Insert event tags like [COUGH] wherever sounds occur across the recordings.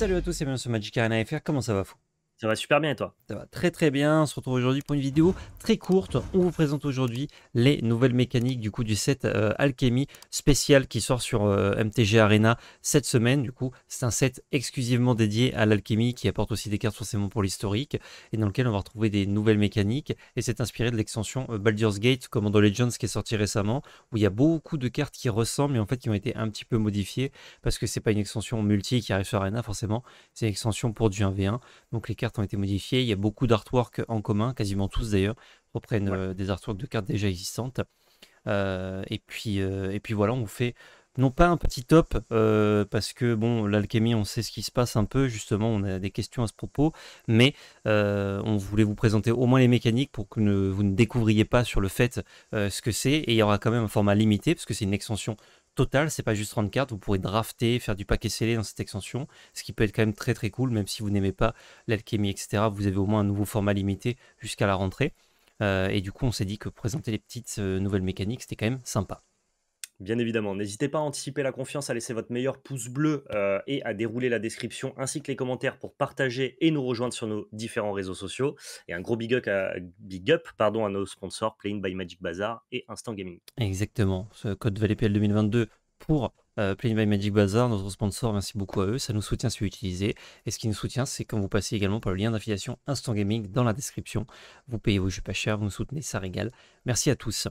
Salut à tous et bienvenue sur Magic Arena FR, comment ça va fou ça va super bien et toi Ça va très très bien. On se retrouve aujourd'hui pour une vidéo très courte. On vous présente aujourd'hui les nouvelles mécaniques du coup du set euh, Alchemy spécial qui sort sur euh, MTG Arena cette semaine. Du coup, c'est un set exclusivement dédié à l'alchimie qui apporte aussi des cartes forcément pour l'historique et dans lequel on va retrouver des nouvelles mécaniques. Et c'est inspiré de l'extension euh, Baldur's Gate Commando Legends qui est sortie récemment où il y a beaucoup de cartes qui ressemblent mais en fait qui ont été un petit peu modifiées parce que c'est pas une extension multi qui arrive sur Arena forcément, c'est une extension pour du 1v1. Donc les cartes ont été modifiés. Il y a beaucoup d'artworks en commun, quasiment tous d'ailleurs, reprennent euh, des artworks de cartes déjà existantes. Euh, et, puis, euh, et puis voilà, on vous fait non pas un petit top, parce que bon, l'alchimie, on sait ce qui se passe un peu, justement, on a des questions à ce propos, mais on voulait vous présenter au moins les mécaniques pour que vous ne découvriez pas sur le fait ce que c'est, et il y aura quand même un format limité, parce que c'est une extension total, c'est pas juste cartes, vous pourrez drafter, faire du paquet scellé dans cette extension, ce qui peut être quand même très très cool, même si vous n'aimez pas l'alchimie, etc. Vous avez au moins un nouveau format limité jusqu'à la rentrée. Euh, et du coup, on s'est dit que présenter les petites euh, nouvelles mécaniques, c'était quand même sympa. Bien évidemment, n'hésitez pas à anticiper la confiance, à laisser votre meilleur pouce bleu euh, et à dérouler la description ainsi que les commentaires pour partager et nous rejoindre sur nos différents réseaux sociaux. Et un gros big up à, big up, pardon, à nos sponsors Playing by Magic Bazaar et Instant Gaming. Exactement, ce code ValetPL 2022 pour euh, Playing by Magic Bazaar, notre sponsor, merci beaucoup à eux, ça nous soutient si vous Et ce qui nous soutient, c'est quand vous passez également par le lien d'affiliation Instant Gaming dans la description. Vous payez vos jeux pas cher, vous nous soutenez, ça régale. Merci à tous.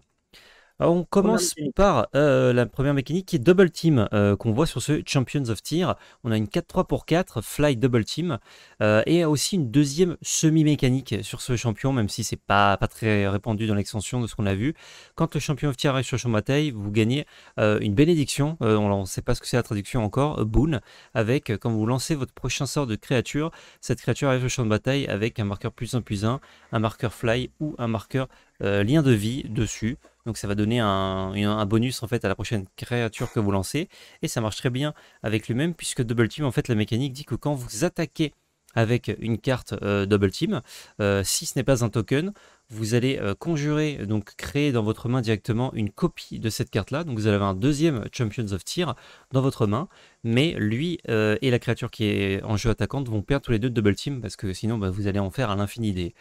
Ah, on commence par euh, la première mécanique qui est Double Team, euh, qu'on voit sur ce Champions of Tier. On a une 4-3 pour 4, Fly Double Team, euh, et aussi une deuxième semi-mécanique sur ce champion, même si c'est pas, pas très répandu dans l'extension de ce qu'on a vu. Quand le Champion of Tier arrive sur champ de le bataille, vous gagnez une bénédiction, on ne sait pas ce que c'est la traduction encore, Boon, avec quand vous lancez votre prochain sort de créature, cette créature arrive sur le champ de bataille avec un marqueur plus 1 plus 1, un marqueur Fly ou un marqueur euh, lien de vie dessus. Donc ça va donner un, bonus en fait à la prochaine créature que vous lancez. Et ça marche très bien avec lui-même puisque Double Team, en fait la mécanique dit que quand vous attaquez avec une carte euh, Double Team, euh, si ce n'est pas un token, vous allez euh, conjurer, donc créer dans votre main directement une copie de cette carte-là. Donc vous allez avoir un deuxième Champions of Tir dans votre main, mais lui euh, et la créature qui est en jeu attaquante vont perdre tous les deux de double team parce que sinon bah, vous allez en faire à l'infini des,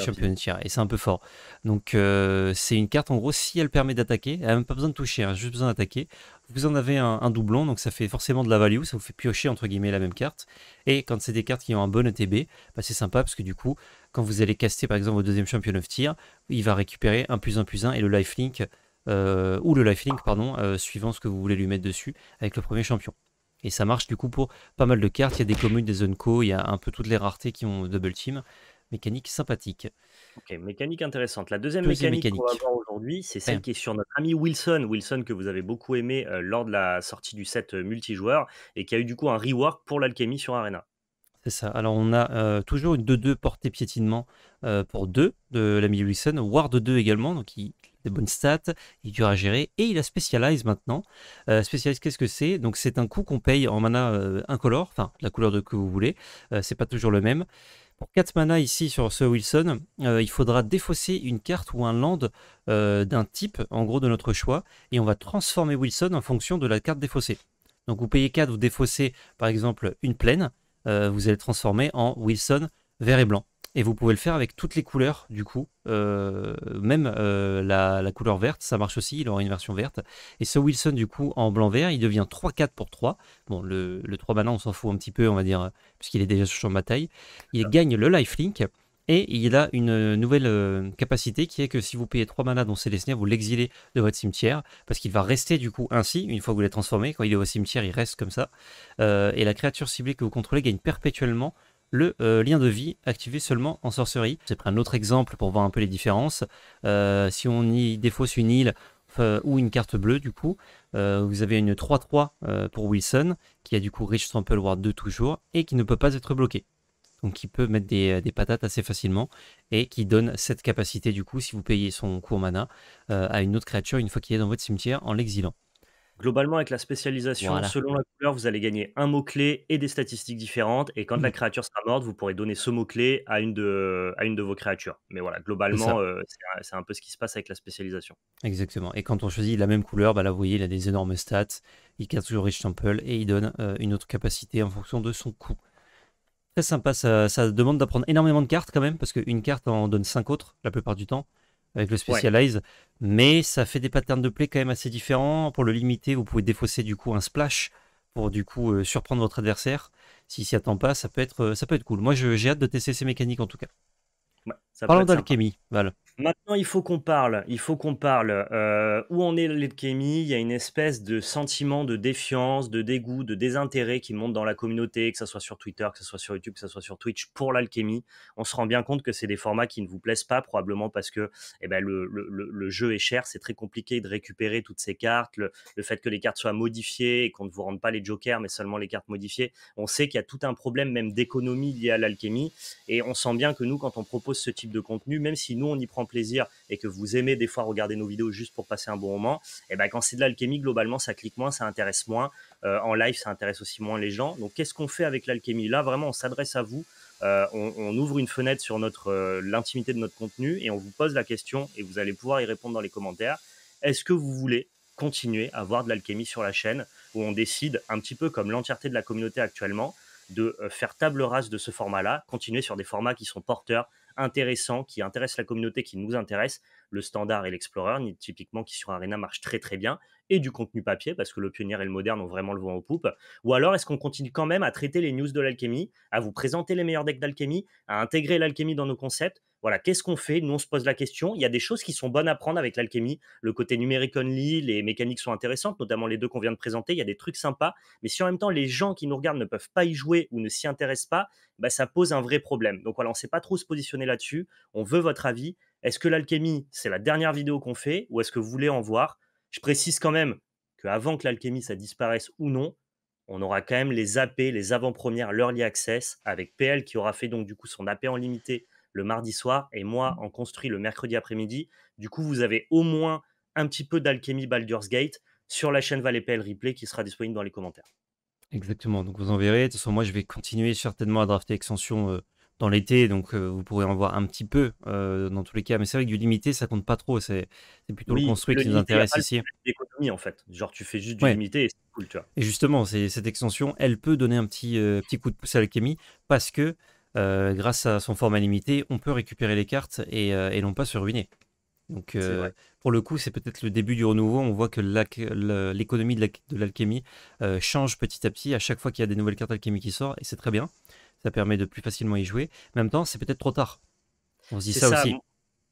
Champions of Tyr et c'est un peu fort. Donc euh, c'est une carte en gros, si elle permet d'attaquer, elle n'a même pas besoin de toucher, a hein, juste besoin d'attaquer. Vous en avez un, doublon, donc ça fait forcément de la value, ça vous fait piocher entre guillemets la même carte. Et quand c'est des cartes qui ont un bon ETB, bah, c'est sympa parce que du coup quand vous allez caster par exemple au deuxième champion of tier, il va récupérer un plus un plus un et le lifelink, euh, ou le lifelink, pardon, euh, suivant ce que vous voulez lui mettre dessus avec le premier champion. Et ça marche du coup pour pas mal de cartes, il y a des communes, des zones co, il y a un peu toutes les raretés qui ont double team. Mécanique sympathique. Ok, mécanique intéressante. La deuxième, mécanique, qu'on va voir aujourd'hui, c'est celle qui est sur notre ami Wilson. Wilson que vous avez beaucoup aimé euh, lors de la sortie du set multijoueur et qui a eu du coup un rework pour l'alchimie sur Arena. C'est ça. Alors, on a euh, toujours une 2-2 portée piétinement euh, pour 2 de l'ami Wilson. Ward 2 également, donc il a des bonnes stats, il dure à gérer. Et il a Specialize maintenant. Euh, qu'est-ce que c'est Donc, c'est un coup qu'on paye en mana euh, incolore, enfin, la couleur de que vous voulez. c'est pas toujours le même. Pour 4 mana ici sur ce Wilson, il faudra défausser une carte ou un land d'un type, en gros de notre choix, et on va transformer Wilson en fonction de la carte défaussée. Donc vous payez 4, vous défaussez par exemple une plaine, euh, vous allez le transformer en Wilson vert et blanc. Et vous pouvez le faire avec toutes les couleurs, du coup. Euh, même euh, la, couleur verte, ça marche aussi, il aura une version verte. Et ce Wilson, du coup, en blanc-vert, il devient 3-4 pour 3. Bon, le, le 3 maintenant, on s'en fout un petit peu, on va dire, puisqu'il est déjà sur de bataille Il gagne le lifelink. Et il a une euh, nouvelle euh, capacité qui est que si vous payez 3 mana dans Célestinia, vous l'exilez de votre cimetière, parce qu'il va rester du coup ainsi, une fois que vous l'avez transformé, quand il est au cimetière, il reste comme ça. Euh, et la créature ciblée que vous contrôlez gagne perpétuellement le lien de vie activé seulement en sorcerie. C'est un autre exemple pour voir un peu les différences. si on y défausse une île ou une carte bleue du coup, vous avez une 3-3 pour Wilson, qui a du coup Rich Temple Ward 2 toujours, et qui ne peut pas être bloqué donc qui peut mettre euh, des, patates assez facilement, et qui donne cette capacité du coup, si vous payez son cours mana, euh, à une autre créature une fois qu'il est dans votre cimetière en l'exilant. Globalement, avec la spécialisation, selon la couleur, vous allez gagner un mot-clé et des statistiques différentes. Et quand la mhm. créature sera morte, vous pourrez donner ce mot-clé à, une de, vos créatures. Mais voilà, globalement, euh, c'est un peu ce qui se passe avec la spécialisation. Exactement. Et quand on choisit la même couleur, bah là, vous voyez, il a des énormes stats. Il casse toujours Rich Temple et il donne une autre capacité en fonction de son coût sympa, ça, ça demande d'apprendre énormément de cartes quand même, parce qu'une carte en donne cinq autres la plupart du temps avec le Specialize. Mais ça fait des patterns de play quand même assez différents. Pour le limiter, vous pouvez défausser du coup un splash pour du coup euh, surprendre votre adversaire. S'il s'y attend pas, ça peut être, euh, ça peut être cool. Moi, j'ai hâte de tester ces mécaniques en tout cas. Parlons d'alchimie, Val. Maintenant, il faut qu'on parle. Il faut qu'on parle. Euh, où on est l'alchimie Il y a une espèce de sentiment de défiance, de dégoût, de désintérêt qui monte dans la communauté, que ce soit sur Twitter, que ce soit sur YouTube, que ce soit sur Twitch, pour l'alchimie. On se rend bien compte que c'est des formats qui ne vous plaisent pas, probablement parce que eh ben, le, jeu est cher, c'est très compliqué de récupérer toutes ces cartes. Le, fait que les cartes soient modifiées et qu'on ne vous rende pas les jokers, mais seulement les cartes modifiées, on sait qu'il y a tout un problème même d'économie lié à l'alchimie. Et on sent bien que nous, quand on propose ce type de contenu, même si nous, on y prend plaisir et que vous aimez des fois regarder nos vidéos juste pour passer un bon moment, et eh ben quand c'est de l'alchimie, globalement, ça clique moins, ça intéresse moins. Euh, en live, ça intéresse aussi moins les gens. Donc, qu'est-ce qu'on fait avec l'alchimie Là, vraiment, on s'adresse à vous. Euh, on, ouvre une fenêtre sur notre euh, l'intimité de notre contenu et on vous pose la question et vous allez pouvoir y répondre dans les commentaires. Est-ce que vous voulez continuer à voir de l'alchimie sur la chaîne où on décide un petit peu comme l'entièreté de la communauté actuellement de faire table rase de ce format-là, continuer sur des formats qui sont porteurs intéressant, qui intéresse la communauté, qui nous intéresse. Le Standard et l'Explorer, typiquement, qui sur Arena marche très très bien et du contenu papier, parce que le pionnier et le moderne ont vraiment le vent aux poupe Ou alors est-ce qu'on continue quand même à traiter les news de l'alchimie, à vous présenter les meilleurs decks d'alchimie, à intégrer l'alchimie dans nos concepts voilà, qu'est-ce qu'on fait Nous, on se pose la question. Il y a des choses qui sont bonnes à prendre avec l'alchimie. Le côté numérique only, les mécaniques sont intéressantes, notamment les deux qu'on vient de présenter. Il y a des trucs sympas. Mais si en même temps, les gens qui nous regardent ne peuvent pas y jouer ou ne s'y intéressent pas, bah, ça pose un vrai problème. Donc voilà, on ne sait pas trop se positionner là-dessus. On veut votre avis. Est-ce que l'alchimie, c'est la dernière vidéo qu'on fait ou est-ce que vous voulez en voir je précise quand même qu'avant que l'alchimie ça disparaisse ou non, on aura quand même les AP, les avant-premières, l'early access, avec PL qui aura fait donc du coup son AP en limité le mardi soir et moi mmh. en construit le mercredi après-midi. Du coup, vous avez au moins un petit peu d'alchimie Baldur's Gate sur la chaîne Valet PL Replay qui sera disponible dans les commentaires. Exactement, donc vous en verrez. De toute façon, moi je vais continuer certainement à drafter extension euh, dans l'été, donc euh, vous pourrez en voir un petit peu euh, dans tous les cas. Mais c'est vrai que du limité, ça compte pas trop. C'est plutôt le construit qui nous intéresse ici. L'économie, en fait. Genre, tu fais juste du limité et c'est cool, tu vois. Et justement, cette extension, elle peut donner un petit, euh, petit coup de pouce à l'alchimie parce que grâce à son format limité, on peut récupérer les cartes et, non pas se ruiner. Donc, pour le coup, c'est peut-être le début du renouveau. On voit que l'économie de l'alchimie euh, change petit à petit à chaque fois qu'il y a des nouvelles cartes alchimiques qui sortent, et c'est très bien. Ça permet de plus facilement y jouer. En même temps, c'est peut-être trop tard. On se dit ça, aussi.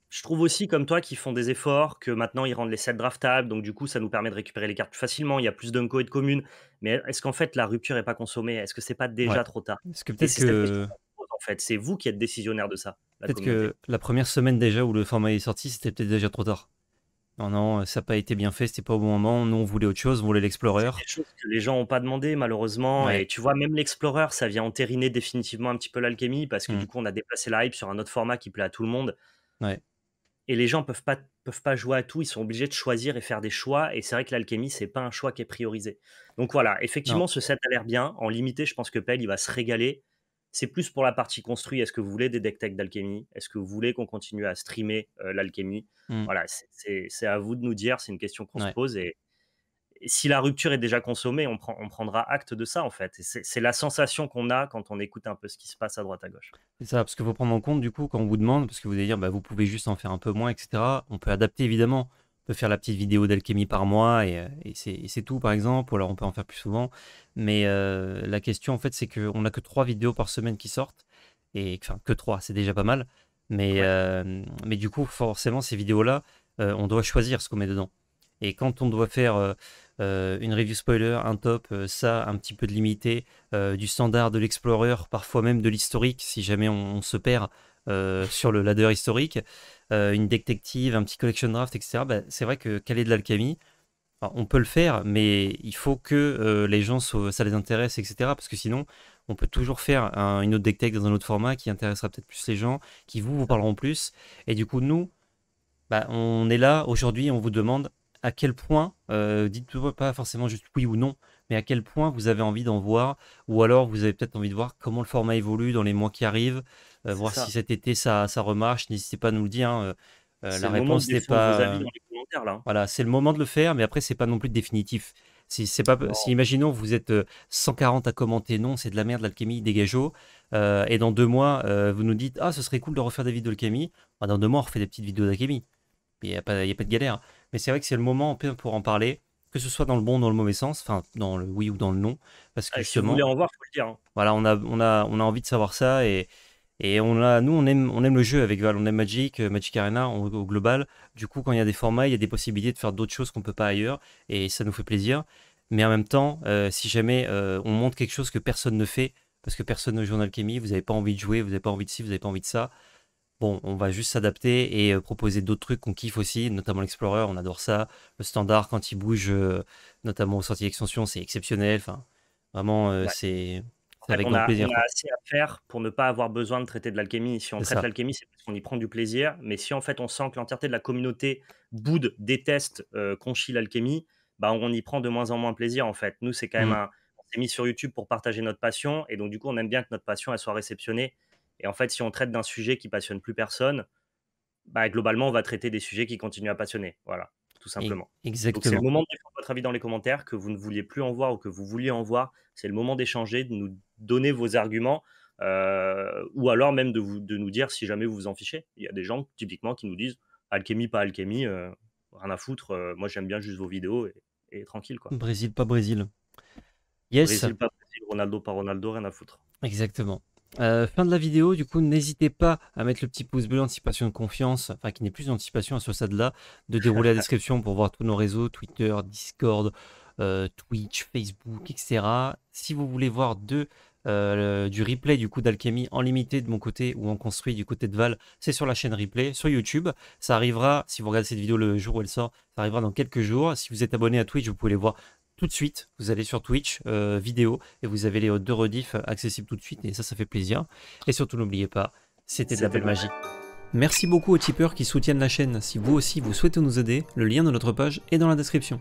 Je trouve aussi, comme toi, qu'ils font des efforts, que maintenant ils rendent les sets draftables, donc du coup, ça nous permet de récupérer les cartes plus facilement. Il y a plus d'unco et de communes. Mais est-ce qu'en fait, la rupture n'est pas consommée Est-ce que c'est pas déjà trop tard est que En fait, c'est vous qui êtes décisionnaire de ça. Peut-être que la première semaine déjà où le format est sorti, c'était peut-être déjà trop tard. Non, non, euh, ça n'a pas été bien fait, c'était pas au bon moment. Nous, on voulait autre chose, on voulait l'Explorer. que les gens n'ont pas demandé, malheureusement. Et tu vois, même l'Explorer, ça vient entériner définitivement un petit peu l'alchimie parce que mm. du coup, on a déplacé la hype sur un autre format qui plaît à tout le monde. Et les gens peuvent pas, peuvent pas jouer à tout, ils sont obligés de choisir et faire des choix. Et c'est vrai que l'alchimie, c'est pas un choix qui est priorisé. Donc voilà, effectivement, ce set a l'air bien. En limité, je pense que Pell, il va se régaler c'est plus pour la partie construite. Est-ce que vous voulez des deck tech d'alchimie Est-ce que vous voulez qu'on continue à streamer euh, l'alchimie mmh. Voilà, c'est à vous de nous dire. C'est une question qu'on se pose. Et, si la rupture est déjà consommée, on, prendra acte de ça, en fait. C'est la sensation qu'on a quand on écoute un peu ce qui se passe à droite à gauche. C'est ça, parce que faut prendre en compte, du coup, quand on vous demande, parce que vous allez dire, bah, vous pouvez juste en faire un peu moins, etc., on peut adapter, évidemment peut faire la petite vidéo d'alchimie par mois euh, et, c'est tout par exemple, ou alors on peut en faire plus souvent. Mais euh, la question en fait c'est qu'on n'a que trois vidéos par semaine qui sortent, et enfin que trois, c'est déjà pas mal. Mais, euh, mais du coup forcément ces vidéos-là, on doit choisir ce qu'on met dedans. Et quand on doit faire une review spoiler, un top, ça, un petit peu de limité, du standard, de l'explorer, parfois même de l'historique, si jamais on, on se perd, euh, sur le ladder historique, euh, une détective, un petit collection draft, etc. Bah, c'est vrai que est de l'alchimie, on peut le faire, mais il faut que euh, les gens, ça les intéresse, etc. Parce que sinon, on peut toujours faire une autre détective dans un autre format qui intéressera peut-être plus les gens, qui vous, vous parleront plus. Et du coup, nous, bah, on est là aujourd'hui, on vous demande à quel point, dites-vous pas forcément juste oui ou non, mais à quel point vous avez envie d'en voir, ou alors vous avez peut-être envie de voir comment le format évolue dans les mois qui arrivent, euh, voir si cet été ça, remarche, n'hésitez pas à nous le dire. Hein, euh, euh, la réponse n'est pas. Hein. Voilà, c'est le moment de le faire, mais après c'est pas non plus définitif. Si c'est pas, si imaginons vous êtes 140 à commenter, non, c'est de la merde l'alchimie, des Euh, et dans deux mois, vous nous dites ah, ce serait cool de refaire des vidéos d'alchimie. Bah, dans deux mois, on refait des petites vidéos d'alchimie. Il n'y a, pas de galère. Hein. Mais c'est vrai que c'est le moment pour en parler que ce soit dans le bon ou dans le mauvais sens, enfin dans le oui ou dans le non, parce que justement, Voilà, on a, on a, on a envie de savoir ça et, et on a, nous, on aime, on aime le jeu avec Val, on aime Magic, euh, Magic Arena au global. Du coup, quand il y a des formats, il y a des possibilités de faire d'autres choses qu'on peut pas ailleurs et ça nous fait plaisir. Mais en même temps, euh, si jamais euh, on montre quelque chose que personne ne fait, parce que personne ne joue en alchimie, vous n'avez pas envie de jouer, vous n'avez pas envie de ci, vous n'avez pas envie de ça, bon, on va juste s'adapter et euh, proposer d'autres trucs qu'on kiffe aussi, notamment l'Explorer, on adore ça. Le standard, quand il bouge, euh, notamment aux sorties d'extension, c'est exceptionnel. Enfin, vraiment, euh, c'est. avec on, plaisir, on a assez à faire pour ne pas avoir besoin de traiter de l'alchimie. Si on traite l'alchimie, c'est parce qu'on y prend du plaisir. Mais si en fait on sent que l'entièreté de la communauté boude, déteste, qu'on conchit l'alchimie, bah, on y prend de moins en moins plaisir en fait. Nous, c'est quand même mmh. un. On s'est mis sur YouTube pour partager notre passion. Et donc, du coup, on aime bien que notre passion elle soit réceptionnée et en fait, si on traite d'un sujet qui passionne plus personne, bah, globalement, on va traiter des sujets qui continuent à passionner. Voilà, tout simplement. Exactement. C'est le moment de votre avis dans les commentaires, que vous ne vouliez plus en voir ou que vous vouliez en voir. C'est le moment d'échanger, de nous donner vos arguments. Euh, ou alors même de, vous, de nous dire si jamais vous vous en fichez. Il y a des gens typiquement qui nous disent alchimie, pas alchimie, euh, rien à foutre. Euh, moi, j'aime bien juste vos vidéos et, tranquille. Quoi. Brésil, pas Brésil. Yes. Brésil, pas Brésil, Ronaldo, pas Ronaldo, rien à foutre. Exactement. Euh, fin de la vidéo, du coup, n'hésitez pas à mettre le petit pouce bleu anticipation de confiance, enfin qui n'est plus d'anticipation à ce stade-là, de dérouler la [LAUGHS] description pour voir tous nos réseaux, Twitter, Discord, euh, Twitch, Facebook, etc. Si vous voulez voir deux euh, du replay du coup d'Alchemy en limité de mon côté ou en construit du côté de Val, c'est sur la chaîne replay, sur YouTube. Ça arrivera, si vous regardez cette vidéo le jour où elle sort, ça arrivera dans quelques jours. Si vous êtes abonné à Twitch, vous pouvez les voir tout de suite. Vous allez sur Twitch euh, vidéo et vous avez les deux rediffs accessibles tout de suite. Et ça, ça fait plaisir. Et surtout, n'oubliez pas, c'était de la belle magie. Merci beaucoup aux tipeurs qui soutiennent la chaîne. Si vous aussi vous souhaitez nous aider, le lien de notre page est dans la description.